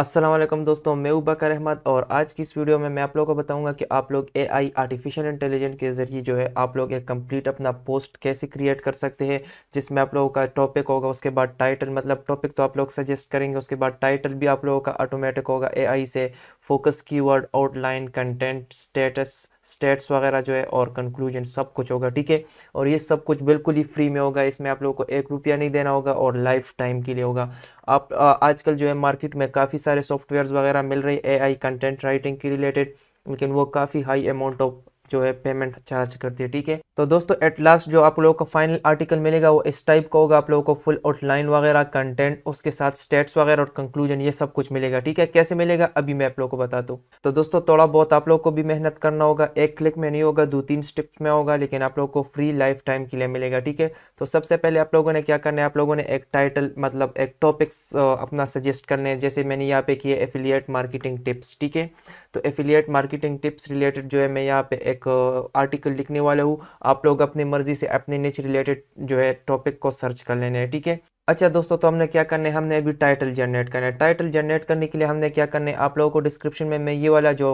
असलम दोस्तों मैं उबकर अहमद और आज की इस वीडियो में मैं आप लोगों को बताऊंगा कि आप लोग ए आई आर्टिफिशियल इंटेलिजेंट के ज़रिए जो है आप लोग एक कंप्लीट अपना पोस्ट कैसे क्रिएट कर सकते हैं जिसमें आप लोगों का टॉपिक होगा उसके बाद टाइटल मतलब टॉपिक तो आप लोग सजेस्ट करेंगे उसके बाद टाइटल भी आप लोगों का ऑटोमेटिक होगा ए से focus keyword outline content status states वगैरह जो है और कंक्लूजन सब कुछ होगा ठीक है और ये सब कुछ बिल्कुल ही फ्री में होगा इसमें आप लोगों को एक रुपया नहीं देना होगा और लाइफ टाइम के लिए होगा आप आजकल जो है मार्केट में काफ़ी सारे सॉफ्टवेयर वगैरह मिल रहे हैं ए आई कंटेंट राइटिंग के रिलेटेड लेकिन वो काफ़ी हाई अमाउंट ऑफ जो है पेमेंट चार्ज करती है ठीक है तो दोस्तों एट लास्ट जो आप लोगों को फाइनल आर्टिकल मिलेगा वो इस टाइप का होगा आप लोगों को फुल आउटलाइन वगैरह कंटेंट उसके साथ स्टेट्स वगैरह और कंक्लूजन ये सब कुछ मिलेगा ठीक है कैसे मिलेगा अभी मैं आप लोगों को बता दूँ तो दोस्तों थोड़ा बहुत आप लोग को भी मेहनत करना होगा एक क्लिक में नहीं होगा दो तीन स्टेप में होगा लेकिन आप लोग को फ्री लाइफ टाइम के लिए मिलेगा ठीक है तो सबसे पहले आप लोगों ने क्या करना है आप लोगों ने एक टाइटल मतलब एक टॉपिक्स अपना सजेस्ट करने हैं जैसे मैंने यहाँ पे किए एफिलियट मार्केटिंग टिप्स ठीक है तो एफिलिएट मार्केटिंग टिप्स रिलेटेड जो है मैं यहाँ पे एक आर्टिकल uh, लिखने वाला हूँ आप लोग अपनी मर्जी से अपने नीचे रिलेटेड जो है टॉपिक को सर्च कर लेने ठीक है अच्छा दोस्तों तो हमने क्या करने हमने अभी टाइटल जनरेट करना है टाइटल जनरेट करने के लिए हमने क्या करना है आप लोगों को डिस्क्रिप्शन में मैं ये वाला जो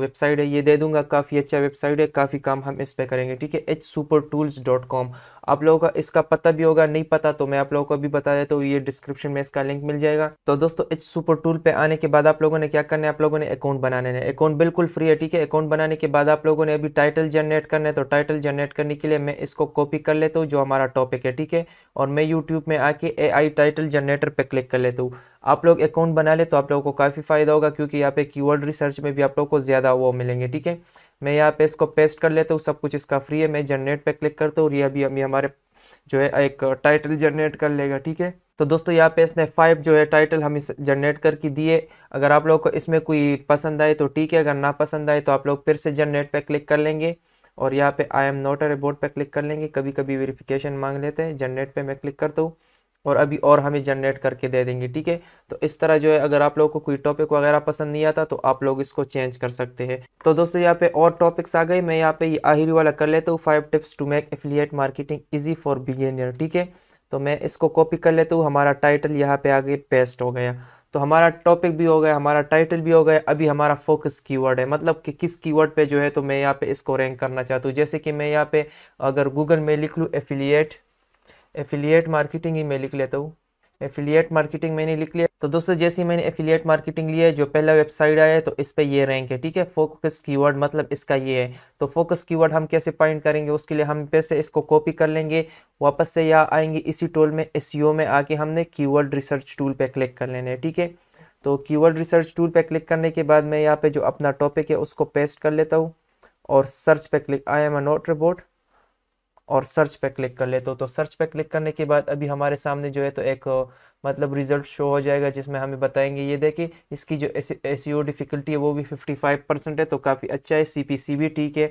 वेबसाइट है ये दे दूंगा काफ़ी अच्छा वेबसाइट है काफ़ी काम हम इस पर करेंगे ठीक है H super tools dot com आप लोगों का इसका पता भी होगा नहीं पता तो मैं आप लोगों को अभी बता देता हूँ ये डिस्क्रिप्शन में इसका लिंक मिल जाएगा तो दोस्तों एच सुपर टूल पे आने के बाद आप लोगों ने क्या करना है आप लोगों ने अकाउंट बनाने हैं अकाउंट बिल्कुल फ्री है ठीक है अकाउंट बनाने के बाद आप लोगों ने अभी टाइटल जनरेट करना है तो टाइटल जनरेट करने के लिए मैं इसको कॉपी कर लेता हूँ जो हमारा टॉपिक है ठीक है और मैं यूट्यूब में आके कि एआई टाइटल जनरेटर पे क्लिक कर लेते हो आप लोग अकाउंट बना ले तो आप लोगों को काफ़ी फ़ायदा होगा क्योंकि यहाँ पे कीवर्ड रिसर्च में भी आप लोगों को ज़्यादा वो मिलेंगे ठीक है मैं यहाँ पे इसको पेस्ट कर लेता हूँ सब कुछ इसका फ्री है मैं जनरेट पे क्लिक करता हूँ और ये अभी अभी हमारे जो है एक टाइटल जनरेट कर लेगा ठीक है तो दोस्तों यहाँ पे इसने फाइव जो है टाइटल हम इस जनरेट करके दिए अगर आप लोग को इसमें कोई पसंद आए तो ठीक है अगर ना पसंद आए तो आप लोग फिर से जनरेट पे क्लिक कर लेंगे और यहाँ पे आई एम नॉट अ रिबोट पे क्लिक कर लेंगे कभी कभी वेरिफिकेशन मांग लेते हैं जनरेट पे मैं क्लिक करता हूँ और अभी और हमें जनरेट करके दे देंगे ठीक है तो इस तरह जो है अगर आप लोगों को कोई टॉपिक वगैरह पसंद नहीं आता तो आप लोग इसको चेंज कर सकते हैं तो दोस्तों यहाँ पे और टॉपिक्स आ गए मैं यहाँ पे ये वाला कर लेता हूँ five tips to make affiliate marketing easy for beginner ठीक है तो मैं इसको कॉपी कर लेता हूँ हमारा टाइटल यहाँ पे आगे पेस्ट हो गया तो हमारा टॉपिक भी हो गया हमारा टाइटल भी हो गया अभी हमारा फोकस कीवर्ड है मतलब कि किस कीवर्ड पे जो है तो मैं यहाँ पे इसको रैंक करना चाहता हूँ जैसे कि मैं यहाँ पे अगर गूगल में लिख लूँ एफिलिएट एफिलिएट मार्केटिंग ही मैं लिख लेता हूँ एफिलिएट मार्केटिंग मैंने लिख लिया तो दोस्तों जैसे मैंने एफिलिएट मार्केटिंग लिया है जो पहला वेबसाइट आया है तो इस पर ये रैंक है ठीक है फोकस कीवर्ड मतलब इसका ये है तो फोकस कीवर्ड हम कैसे पॉइंट करेंगे उसके लिए हम पैसे इसको कॉपी कर लेंगे वापस से यहाँ आएंगे इसी टूल में एस में आके हमने की रिसर्च टूल पर क्लिक कर लेने हैं ठीक है तो की रिसर्च टूल पर क्लिक करने के बाद मैं यहाँ पे जो अपना टॉपिक है उसको पेस्ट कर लेता हूँ और सर्च पे click I am a note report और सर्च पे क्लिक कर लेते हो तो सर्च पे क्लिक करने के बाद अभी हमारे सामने जो है तो एक मतलब रिजल्ट शो हो जाएगा जिसमें हमें बताएंगे ये देखिए इसकी जो एस डिफ़िकल्टी है वो भी 55 परसेंट है तो काफ़ी अच्छा है सी भी ठीक है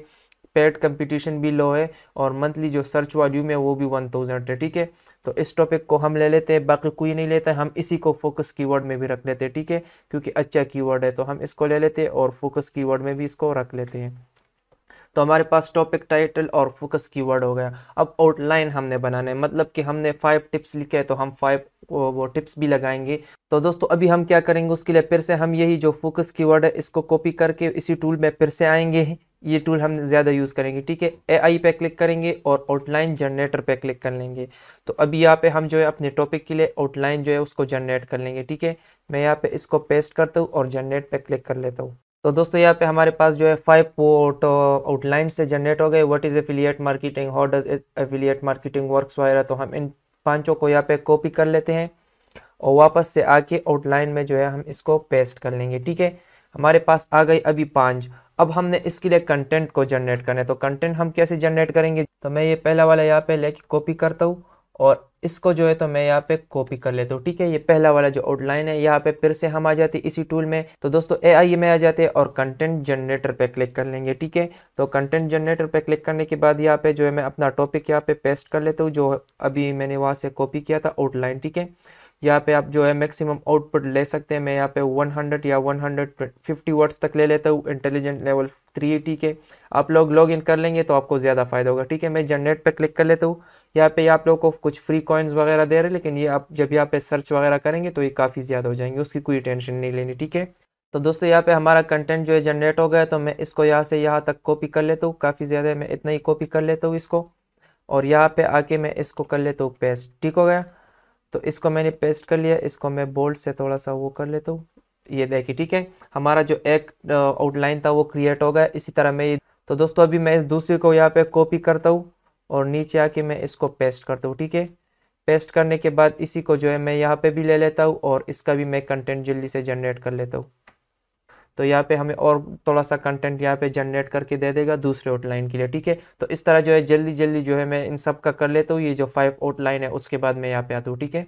पेड कंपटीशन भी लो है और मंथली जो सर्च वॉल्यूम है वो भी वन थाउजेंड है ठीक है तो इस टॉपिक को हम ले लेते हैं बाकी कोई नहीं लेता हम इसी को फोकस कीवर्ड में भी रख लेते हैं ठीक है क्योंकि अच्छा कीवर्ड है तो हम इसको ले लेते हैं और फोकस कीवर्ड में भी इसको रख लेते हैं तो हमारे पास टॉपिक टाइटल और फोकस कीवर्ड हो गया अब आउटलाइन हमने बनाने मतलब कि हमने फाइव टिप्स लिखे तो हम फाइव वो, वो टिप्स भी लगाएंगे तो दोस्तों अभी हम क्या करेंगे उसके लिए फिर से हम यही जो फोकस कीवर्ड है इसको कॉपी करके इसी टूल में फिर से आएंगे ये टूल हम ज़्यादा यूज़ करेंगे ठीक है ए आई पे क्लिक करेंगे और आउटलाइन जनरेटर पे क्लिक कर लेंगे तो अभी यहाँ पे हम जो है अपने टॉपिक के लिए आउटलाइन जो है उसको जनरेट कर लेंगे ठीक है मैं यहाँ पे इसको पेस्ट करता हूँ और जनरेट पे क्लिक कर लेता हूँ तो दोस्तों यहाँ पे हमारे पास जो है फाइव पोर्ट आउटलाइन से जनरेट हो गए what is affiliate marketing how does affiliate marketing works वगैरह तो हम इन पांचों को यहाँ पे कॉपी कर लेते हैं और वापस से आके आउटलाइन में जो है हम इसको पेस्ट कर लेंगे ठीक है हमारे पास आ गई अभी पाँच अब हमने इसके लिए कंटेंट को जनरेट करना है तो कंटेंट हम कैसे जनरेट करेंगे तो मैं ये पहला वाला यहाँ पे लेके कॉपी करता हूँ और इसको जो है तो मैं यहाँ पे कॉपी कर लेता हूँ ठीक है ये पहला वाला जो आउटलाइन है यहाँ पे फिर से हम आ जाते हैं इसी टूल में तो दोस्तों ए आई में आ जाते हैं और कंटेंट जनरेटर पे क्लिक कर लेंगे ठीक है तो कंटेंट जनरेटर पे क्लिक करने के बाद यहाँ पे जो है मैं अपना टॉपिक यहाँ पे पेस्ट कर लेता हूँ जो अभी मैंने वहाँ से कॉपी किया था आउटलाइन ठीक है यहाँ पे आप जो है मैक्सिमम आउटपुट ले सकते हैं मैं यहाँ पे 100 या 150 वर्ड्स तक ले लेता हूँ इंटेलिजेंट लेवल 380 के आप लोग लॉग इन कर लेंगे तो आपको ज़्यादा फायदा होगा ठीक है मैं जनरेट पे क्लिक कर लेता हूँ यहाँ पे आप लोगों को कुछ फ्री कॉइन्स वगैरह दे रहे हैं लेकिन ये आप जब यहाँ पे सर्च वगैरह करेंगे तो ये काफ़ी ज़्यादा हो जाएंगे उसकी कोई टेंशन नहीं लेनी ठीक है तो दोस्तों यहाँ पे हमारा कंटेंट जो है जनरेट हो गया तो मैं इसको यहाँ से यहाँ तक कॉपी कर लेता हूँ काफ़ी ज़्यादा मैं इतना ही कॉपी कर लेता हूँ इसको और यहाँ पे आके मैं इसको कर लेता हूँ पेस्ट ठीक हो गया तो इसको मैंने पेस्ट कर लिया इसको मैं बोल्ड से थोड़ा सा वो कर लेता हूँ ये देखिए ठीक है हमारा जो एक आउटलाइन था वो क्रिएट हो गया इसी तरह मैं तो दोस्तों अभी मैं इस दूसरे को यहाँ पे कॉपी करता हूँ और नीचे आके मैं इसको पेस्ट करता हूँ ठीक है पेस्ट करने के बाद इसी को जो है मैं यहाँ पे भी ले लेता हूँ और इसका भी मैं कंटेंट जल्दी से जनरेट कर लेता हूँ तो यहाँ पे हमें और थोड़ा सा कंटेंट यहाँ पे जनरेट करके दे देगा दूसरे आउटलाइन के लिए ठीक है तो इस तरह जो है जल्दी जल्दी जो है मैं इन सब का कर लेता हूँ ये जो फाइव आउटलाइन है उसके बाद मैं यहाँ पे आता हूँ ठीक है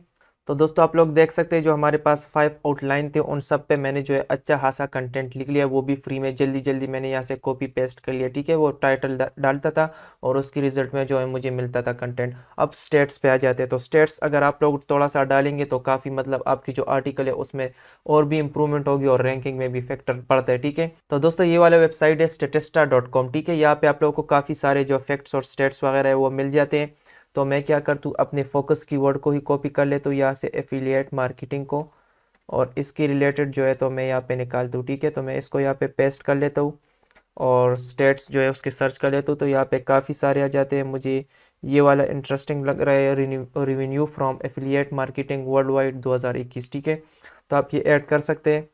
तो दोस्तों आप लोग देख सकते हैं जो हमारे पास फाइव आउटलाइन थे उन सब पे मैंने जो है अच्छा खासा कंटेंट लिख लिया वो भी फ्री में जल्दी जल्दी मैंने यहाँ से कॉपी पेस्ट कर लिया ठीक है वो टाइटल डालता था और उसकी रिजल्ट में जो है मुझे मिलता था कंटेंट अब स्टेट्स पे आ जाते हैं तो स्टेट्स अगर आप लोग थोड़ा सा डालेंगे तो काफ़ी मतलब आपकी जो आर्टिकल है उसमें और भी इंप्रूवमेंट होगी और रैंकिंग में भी फैक्टर पड़ता है ठीक है तो दोस्तों ये वाला वेबसाइट है स्टेटिस्टा ठीक है यहाँ पर आप लोग को काफ़ी सारे जो फैक्ट्स और स्टेट्स वगैरह है वो मिल जाते हैं तो मैं क्या कर तू अपने फोकस कीवर्ड को ही कॉपी कर ले तो यहाँ से एफिलियट मार्केटिंग को और इसकी रिलेटेड जो है तो मैं यहाँ पे निकाल दूँ ठीक है तो मैं इसको यहाँ पे पेस्ट कर लेता हूँ और स्टेट्स जो है उसके सर्च कर लेता हूँ तो यहाँ पे काफ़ी सारे आ जाते हैं मुझे ये वाला इंटरेस्टिंग लग रहा है revenue from affiliate marketing world wide दो ठीक है तो आप ये ऐड कर सकते हैं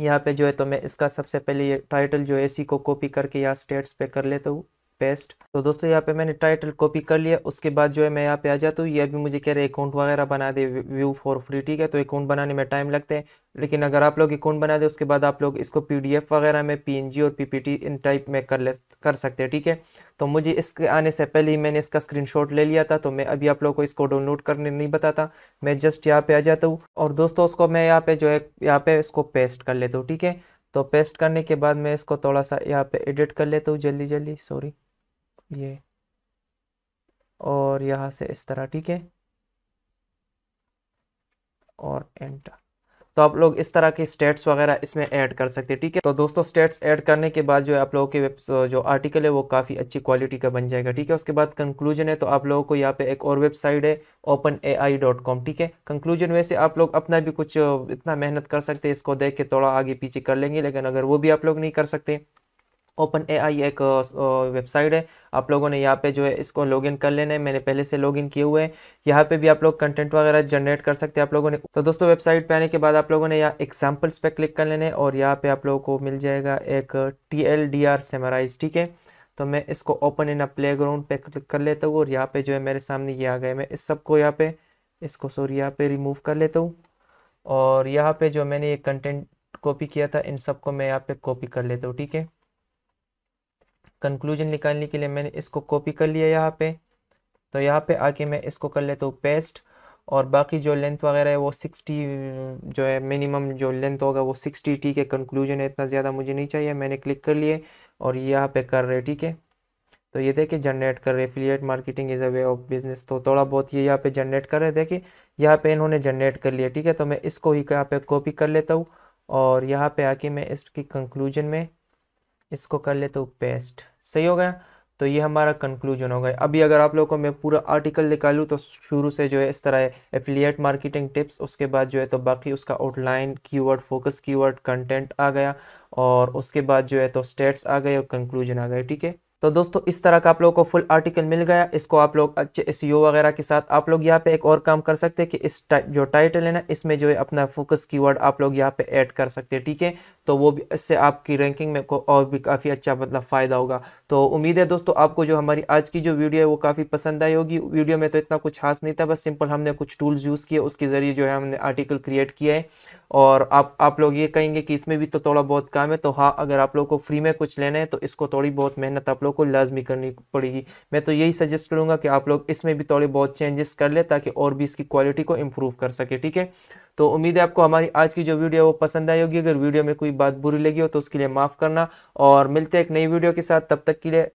यहाँ पे जो है तो मैं इसका सबसे पहले ये टाइटल जो है इसी को कॉपी करके यहाँ स्टेट्स पे कर लेता हूँ पेस्ट तो दोस्तों यहाँ पे मैंने टाइटल कॉपी कर लिया उसके बाद जो है मैं यहाँ पे आ जाता हूँ ये अभी मुझे कह रहे हैं अकाउंट वगैरह बना दे व्यू फॉर फ्री ठीक है तो अकाउंट बनाने में टाइम लगते हैं लेकिन अगर आप लोग अकाउंट बना दे उसके बाद आप लोग इसको पी वगैरह में पी और पी इन टाइप में कर ले कर सकते हैं ठीक है तो मुझे इसके आने से पहले ही मैंने इसका स्क्रीन ले लिया था तो मैं अभी आप लोग को इसको डाउनलोड करने नहीं बताता मैं जस्ट यहाँ पे आ जाता हूँ और दोस्तों उसको मैं यहाँ पे जो है यहाँ पे इसको पेस्ट कर लेता हूँ ठीक है तो पेस्ट करने के बाद मैं इसको थोड़ा सा यहाँ पे एडिट कर लेता हूँ जल्दी जल्दी सॉरी ये और यहाँ से इस तरह ठीक है और एंटर तो आप लोग इस तरह के स्टेट्स वगैरह इसमें ऐड कर सकते हैं ठीक है तो दोस्तों स्टेट्स ऐड करने के बाद जो है आप लोगों के जो आर्टिकल है वो काफ़ी अच्छी क्वालिटी का बन जाएगा ठीक है उसके बाद कंक्लूजन है तो आप लोगों को यहाँ पे एक और वेबसाइट है open A I dot com ठीक है कंक्लूजन वैसे आप लोग अपना भी कुछ इतना मेहनत कर सकते हैं इसको देख के थोड़ा आगे पीछे कर लेंगे लेकिन अगर वो भी आप लोग नहीं कर सकते ओपन ए आई एक वेबसाइट है आप लोगों ने यहाँ पे जो है इसको लॉगिन कर लेना है मैंने पहले से लॉगिन किए हुए हैं यहाँ पे भी आप लोग कंटेंट वगैरह जनरेट कर सकते हैं आप लोगों ने तो दोस्तों वेबसाइट पे आने के बाद आप लोगों ने यहाँ एग्जाम्पल्स पे क्लिक कर लेना है और यहाँ पे आप लोगों को मिल जाएगा एक T L D R summarise ठीक है तो मैं इसको open in a playground पे क्लिक कर लेता हूँ और यहाँ पे जो है मेरे सामने ये आ गए मैं इस सबको यहाँ पे इसको सॉरी यहाँ पे रिमूव कर लेता हूँ और यहाँ पे जो मैंने ये कंटेंट कॉपी किया था इन सबको मैं यहाँ पे कॉपी कर लेता हूँ ठीक है कंक्लूजन निकालने के लिए मैंने इसको कॉपी कर लिया यहाँ पे तो यहाँ पे आके मैं इसको कर लेता हूँ पेस्ट और बाकी जो लेंथ वगैरह है वो सिक्सटी जो है मिनिमम जो लेंथ होगा वो सिक्सटी टी के कंक्लूजन है इतना ज़्यादा मुझे नहीं चाहिए मैंने क्लिक कर लिए और ये यहाँ पे कर रहे ठीक है तो ये देखिए जनरेट कर रहे affiliate marketing is a way of business तो थोड़ा बहुत ये यहाँ पे जनरेट कर रहे देखिए यहाँ पे इन्होंने जनरेट कर लिया ठीक है तो मैं इसको ही यहाँ पे कॉपी कर लेता हूँ और यहाँ पे आके मैं इसकी कंक्लूजन में इसको कर ले तो पेस्ट सही हो गया तो ये हमारा कंक्लूजन हो गया अभी अगर आप लोगों को मैं पूरा आर्टिकल निकालूँ तो शुरू से जो है इस तरह है एफिलिएट मार्केटिंग टिप्स उसके बाद जो है तो बाकी उसका outline keyword focus keyword content आ गया और उसके बाद जो है तो स्टेट्स आ गए और कंक्लूजन आ गए ठीक है तो दोस्तों इस तरह का आप लोगों को फुल आर्टिकल मिल गया इसको आप लोग अच्छे एस e वगैरह के साथ आप लोग यहाँ पे एक और काम कर सकते हैं कि इस टाइप जो टाइटल है ना इसमें जो है अपना फोकस कीवर्ड आप लोग यहाँ पे ऐड कर सकते हैं ठीक है तो वो भी इससे आपकी रैंकिंग में को और भी काफ़ी अच्छा मतलब फ़ायदा होगा तो उम्मीद है दोस्तों आपको जो हमारी आज की जो वीडियो है वो काफ़ी पसंद आई होगी वीडियो में तो इतना कुछ खास नहीं था बस सिंपल हमने कुछ टूल्स यूज़ किए उसके ज़रिए जो है हमने आर्टिकल क्रिएट किया है और आप आप लोग ये कहेंगे कि इसमें भी तो थोड़ा बहुत काम है तो हाँ अगर आप लोग को फ्री में कुछ लेना है तो इसको थोड़ी बहुत मेहनत आप लोग को लाजमी करनी पड़ेगी मैं तो यही सजेस्ट करूँगा कि आप लोग इसमें भी थोड़े बहुत चेंजेस कर ले ताकि और भी इसकी क्वालिटी को इम्प्रूव कर सके ठीक है तो उम्मीद है आपको हमारी आज की जो वीडियो वो पसंद आई होगी अगर वीडियो में कोई बात बुरी लगी हो तो उसके लिए माफ़ करना और मिलते हैं एक नई वीडियो के साथ तब तक के लिए